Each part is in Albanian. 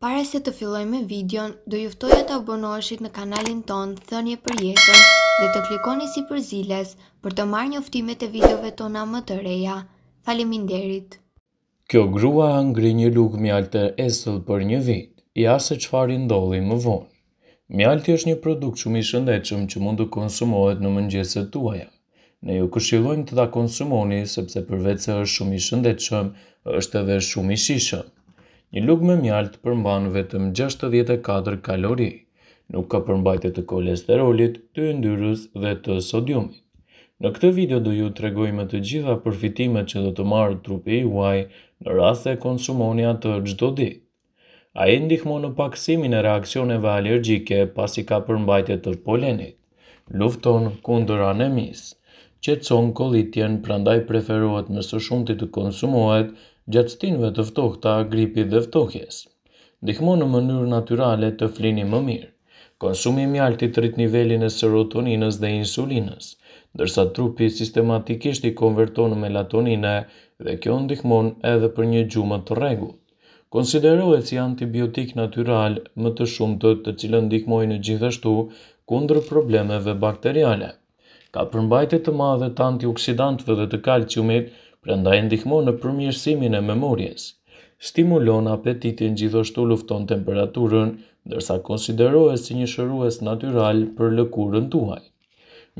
Pare se të filloj me videon, do e të abonoheshit në kanalin ton Thënje për jetën dhe të klikoni si për ziles për të marrë njoftimet e videove tona më të reja. Faleminderit. Kjo grua ngri një lukë mjaltë e esëll për një vit, ja se qëfar i ndolli më vonë. Mjaltë është një produkt shumë i shëndechëm që mund të konsumohet në mëngjeset tuaja. Ne ju këshilojmë të da konsumoni sepse përvecë është shumë i shëndechëm, është edhe shumë i shishëm një lukë me mjaltë përmban vetëm 64 kalori, nuk ka përmbajtë të kolesterolit, të ndyrës dhe të sodiumit. Në këtë video do ju të regojme të gjitha përfitimet që do të marë trupi i uaj në rrasë e konsumoni atë gjdo ditë. A e ndihmo në paksimin e reakcioneve alergjike pasi ka përmbajtje të polenit, lufton kundër anemis, që të sonë kolitjen prandaj preferohet në shumë shumëti të konsumohet gjatëstinve të ftohta, gripit dhe ftohjes. Dihmo në mënyrë naturale të flini më mirë. Konsumi mjalti të rrit nivelin e serotoninës dhe insulinës, dërsa trupi sistematikisht i konverton latoninë dhe kjo ndihmon edhe për një gjumë të regu. Konsiderohet si antibiotik natural më të shumë të të cilën ndihmojnë gjithashtu kundër problemeve bakteriale. Ka përmbajtje të madhe të antioksidantëve dhe të kalciumit, prenda e ndihmo në përmjërsimin e memorjes. Stimulon apetitin gjithashtu lufton temperaturën, ndërsa konsiderohet si një shërues natyral për lëkurën tuaj.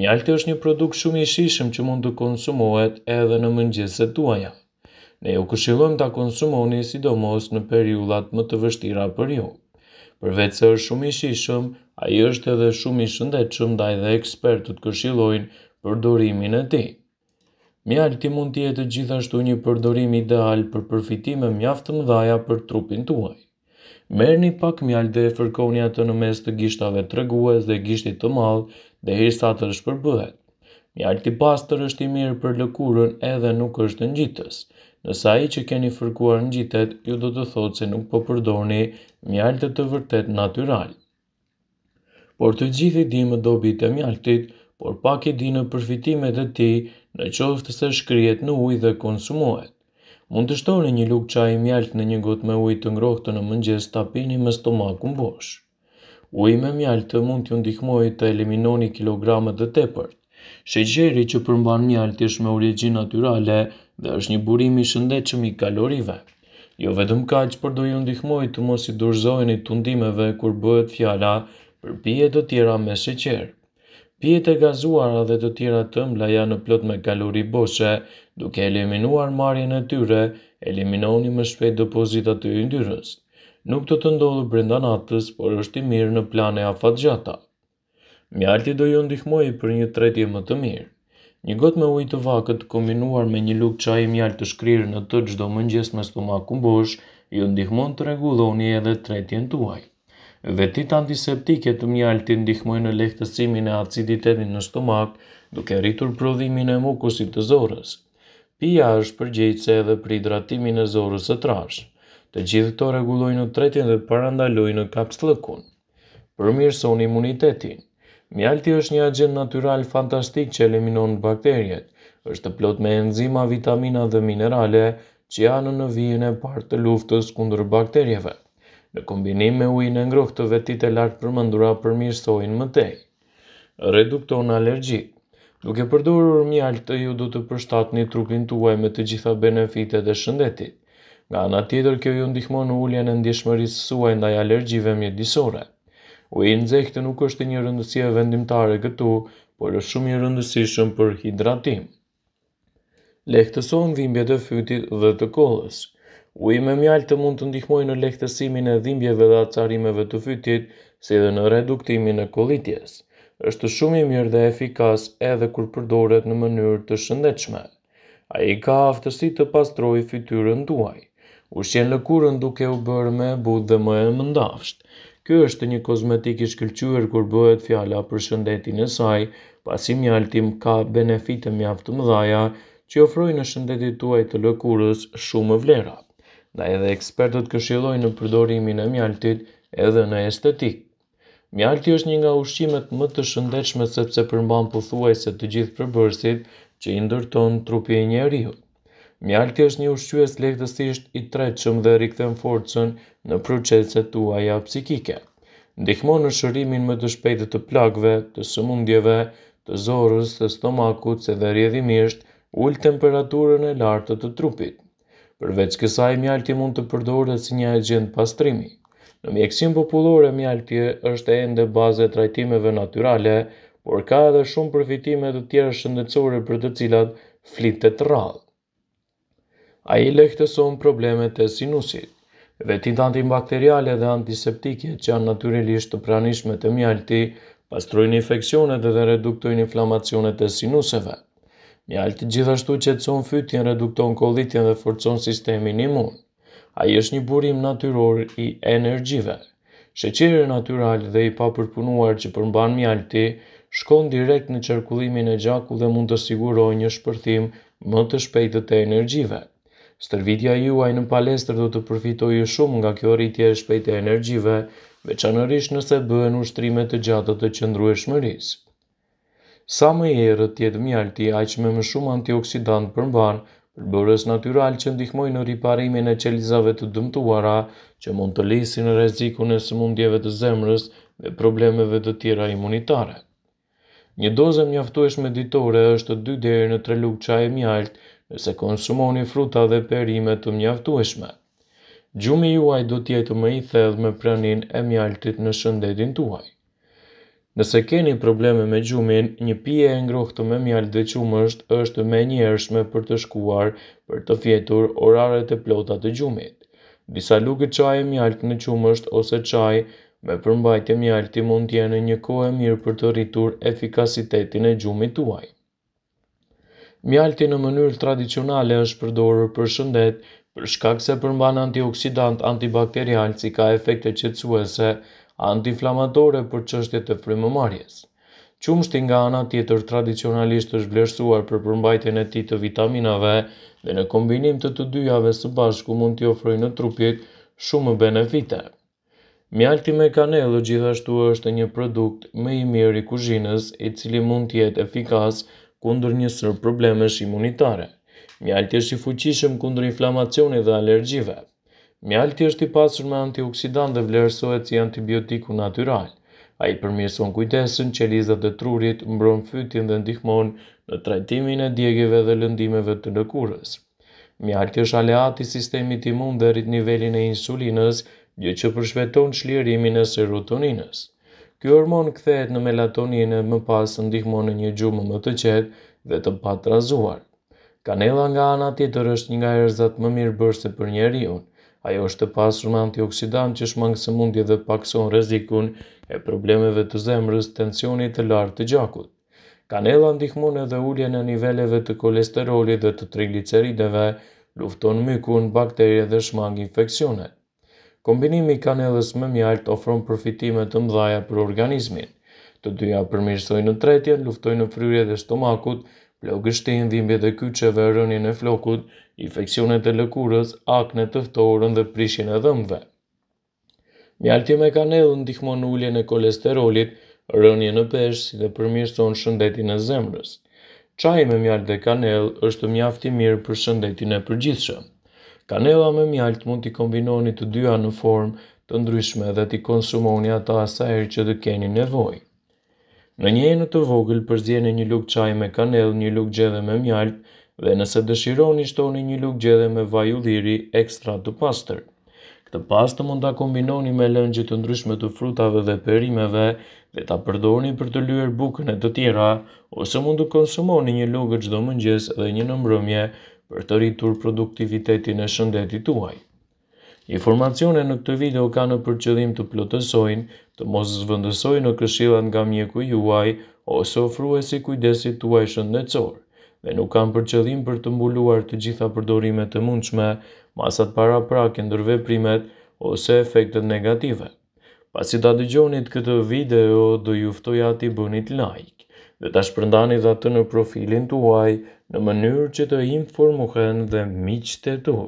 Mjalti është një produkt shumë i shishëm që mund të konsumohet edhe në mëngjeset tuaja. Ne ju këshillojmë ta konsumoni sidomos në periullat më të vështira për ju. Përveç se është shumë i shishëm, ai është edhe shumë i shëndetshëm ndaj dhe ekspertët këshillojnë për durimin e tij. Mjalti mund të jetë gjithashtu një përdorim ideal për përfitime mjaft të mëdha për trupin tuaj. Merrni pak mjalt dhe fërkoni atë në mes të gishtave tregues dhe gishtit të madh, derisa të shpërbëhet. Mjalti pastër është i mirë për lëkurën edhe nuk është ngjitës. Nëse ai që keni fërkuar ngjitet, ju do të thotë se nuk po përdorni mjalt të vërtet natyral. Por të gjithë i dimë dobi të mjaltit, por pak e di në përfitimet e ti në qoftë se shkryet në ujë dhe konsumohet. Mund të shtoni një lukë qaj mjaltë në një gotë me ujë të ngrohtë në mëngjes të apini me stomakun bosh. Uj me mjaltë mund t'ju ndihmoj të eliminoni kilogramet dhe tepërt. Shegjeri që përmban mjaltë ish me origin naturale dhe është një burimi shëndechëm i kalorive. Jo vetëm kaq, por do ju ndihmoj të mos i dorëzojeni tundimeve kur bëhet fjala për pije të tjera me sheqer pijet e gazuara dhe të tjera të mbla janë në plot me kalori boshe, duke eliminuar marjen e tyre, eliminoni më shpejt depozitat të yndyrës. Nuk të të ndodhë brenda natës, por është i mirë në plane fatë gjata. Mjalti do ju ndihmoj për një tretje më të mirë. Një got me ujë të vakët kombinuar me një lukë çaji mjalt të shkrirë në të çdo mëngjes me stomakun bosh, ju ndihmon të rregulloni edhe tretjen tuaj. Vetit antiseptike të mjalti ndihmojnë në lehtësimin e aciditetin në stomak, duke rritur prodhimin e mukusit të zorës. Pia është se edhe për hidratimin e zorës së trashë. Të gjithë këto regulojnë në tretin dhe parandalojnë në kapslëkun. Për mirë imunitetin. Mjalti është një agent natural fantastik që eliminon bakterjet, është plot me enzima, vitamina dhe minerale që janë në vijën e partë të luftës kundër bakterjeve. Në kombinim me ujin e ngrohtë të vetit e lartë përmendura përmirësojnë më tej. Redukton alergjik. Duke përdorur mjallë të ju du të përshtatni trupin tuaj me të gjitha benefitet e shëndetit. Nga ana tjetër kjo ju ndihmon uljen e ndjeshmërisë suaj ndaj alergjive mjedisore. Uji i nxehtë nuk është një rëndësi vendimtare këtu, por është shumë i rëndësishëm për hidratim. Lehtësojnë dhimbjet e fytit dhe të kollës. Ujë me të mund të ndihmoj në lehtësimin e dhimbjeve dhe atësarimeve të fytit, si dhe në reduktimin e kolitjes. Êshtë shumë i mirë dhe efikas edhe kur përdoret në mënyrë të shëndechme. A i ka aftësi të pastroj fytyrën duaj. U shqen lëkurën duke u bërë me budhë dhe më e mëndafsht. Ky është një kozmetik i shkëlqyer kur bëhet fjala për shëndetin e saj, pasi tim ka benefite mjaft të mëdha që ofrojnë në tuaj të lëkurës shumë vlera da edhe ekspertët këshilojnë në përdorimin e mjaltit edhe në estetik. Mjalti është një nga ushqimet më të shëndechme sepse përmban pëthuaj se të gjithë përbërësit që i ndërton trupi e një rihë. Mjalti është një ushqyës lehtësisht i treqëm dhe rikëthem forcën në proceset të uaja psikike. Ndihmonë në shërimin më të shpejtë të plakve, të sëmundjeve, të zorës, të stomakut se dhe rjedhimisht ullë temperaturën e lartë të trupit. Përveç kësaj, mjalti mund të përdoret dhe si një agent pastrimi. Në mjekësim populore, mjalti është e ende bazë e trajtimeve naturale, por ka edhe shumë përfitime dhe tjera shëndecore për të cilat flitet rralë. A i lehtëson problemet e sinusit. Vetit antibakteriale dhe antiseptikje që janë naturalisht të pranishme të mjalti, pastrojnë infekcionet dhe reduktojnë inflamacionet e sinuseve. Mjalti gjithashtu që të son fytin, redukton kolitjen dhe forcon sistemin imun. A i është një burim natyror i energjive. Shëqire natural dhe i papërpunuar që përmban mjalti, shkon direkt në qërkullimin e gjaku dhe mund të siguroj një shpërthim më të shpejtët e energjive. Stërvitja juaj në palestrë do të përfitojë shumë nga kjo rritje e shpejtë e energjive, veçanërisht nëse bëhen ushtrime të gjata të qëndrueshmërisë. Sa më herët tjetë mjalti aq më shumë antioksidant përmban, përbërës natural që ndihmoj në riparimin e qelizave të dëmtuara, që mund të lesin në rezikun e së mundjeve të zemrës dhe problemeve të tjera imunitare. Një doze mjaftuesh me ditore është 2 dhejë në 3 lukë qaj e mjalt, nëse konsumoni fruta dhe perime të mjaftueshme. Gjumi juaj do tjetë më i thedhë me pranin e mjaltit në shëndetin tuaj. Nëse keni probleme me gjumin, një pije e ngrohtë me mjalë dhe qumësht është me njërshme për të shkuar për të fjetur oraret e plota të gjumit. Disa lukë qaj e mjalë në qumësht ose qaj me përmbajtje mjalë ti mund tjene një kohë e mirë për të rritur efikasitetin e gjumit tuaj. Mjalti në mënyrë tradicionale është përdorur për shëndet, për shkak se përmban antioksidant antibakterial si ka efekte qetësuese, antiinflamatore për çështjet të frymëmarrjes. Qumshti nga ana tjetër tradicionalisht është vlerësuar për përmbajtjen e tij të vitaminave dhe në kombinim të të dyjave së bashku mund t'i ofrojë në trupit shumë benefite. Mjalti me kanellë gjithashtu është një produkt më i mirë i kuzhinës i cili mund të jetë efikas kundër një sër problemesh imunitare. Mjalti është i fuqishëm kundër inflamacionit dhe alergjive. Mjalti është i pasur me antioksidant dhe vlerësohet si antibiotiku natyral. A i përmirëson kujtesën që lizat dhe trurit mbron fytin dhe ndihmon në trajtimin e djegjeve dhe lëndimeve të lëkurës. Mjalti është aleati sistemit imun dhe rrit nivelin e insulinës, gjë që përshveton shlirimin e serotoninës. Ky hormon kthehet në melatoninë më pas ndihmon në një gjumë më të qetë dhe të patrazuar. Kanella nga ana tjetër është një nga erëzat më mirë bërse për njeriun, unë, Ajo është të pasur me antioksidant që shmangë së mundi dhe pakson rezikun e problemeve të zemrës, tensionit të lartë të gjakut. Kanela ndihmon edhe ullje në niveleve të kolesteroli dhe të triglicerideve, lufton mykun, bakterje dhe shmangë infekcionet. Kombinimi kanelës me mjalt ofron përfitimet të mdhaja për organizmin. Të dyja përmirësojnë në tretjen, luftojnë në fryrje dhe stomakut, plogështin dhimbje dhe kyqeve rënjën e flokut, infekcionet e lëkurës, akne të ftorën dhe prishin e dhëmve. Mjalti me kanelë ndihmon ulljen e kolesterolit, rënjën në peshë si dhe përmirëson shëndetin e zemrës. Qaj me mjalt dhe kanelë është mjafti mirë për shëndetin e përgjithshëm. Kanela me mjalt mund t'i kombinoni të dyja në formë të ndryshme dhe t'i konsumoni ata asajrë që të keni nevojë. Në një enë të vogël përzjeni një lukë qaj me kanel, një lukë gjedhe me mjalt, dhe nëse dëshironi shtoni një lukë gjedhe me vaj udhiri ekstra të pastër. Këtë pastë mund të kombinoni me lëngjit të ndryshme të frutave dhe perimeve dhe të përdoni për të luer bukën e të tjera, ose mund të konsumoni një lukë gjdo mëngjes dhe një nëmbrëmje për të rritur produktivitetin e shëndetit tuaj. Informacione në këtë video ka në përqëllim të plotësojnë, të mos zvëndësojnë në këshilat nga mjeku juaj, ose e si kujdesit tuaj shëndetësor, dhe nuk kam përqëllim për të mbuluar të gjitha përdorimet të mundshme, masat para prake ndërve primet, ose efektet negative. Pasi da dëgjonit këtë video, do juftoj ati bënit like, dhe ta shpërndani dhe atë në profilin tuaj, në mënyrë që të informohen dhe miqë të